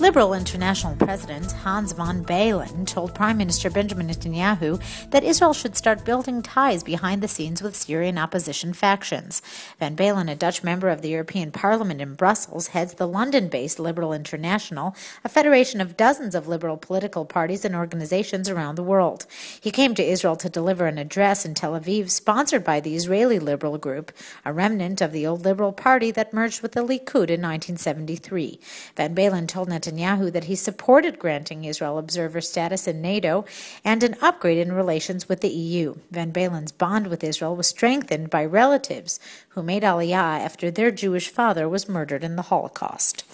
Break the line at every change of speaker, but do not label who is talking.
Liberal International President Hans von Balen told Prime Minister Benjamin Netanyahu that Israel should start building ties behind the scenes with Syrian opposition factions. Van Balen, a Dutch member of the European Parliament in Brussels, heads the London based Liberal International, a federation of dozens of liberal political parties and organizations around the world. He came to Israel to deliver an address in Tel Aviv sponsored by the Israeli Liberal Group, a remnant of the old Liberal Party that merged with the Likud in 1973. Van Balen told Netanyahu Netanyahu that he supported granting Israel observer status in NATO and an upgrade in relations with the EU. Van Balen's bond with Israel was strengthened by relatives who made Aliyah after their Jewish father was murdered in the Holocaust.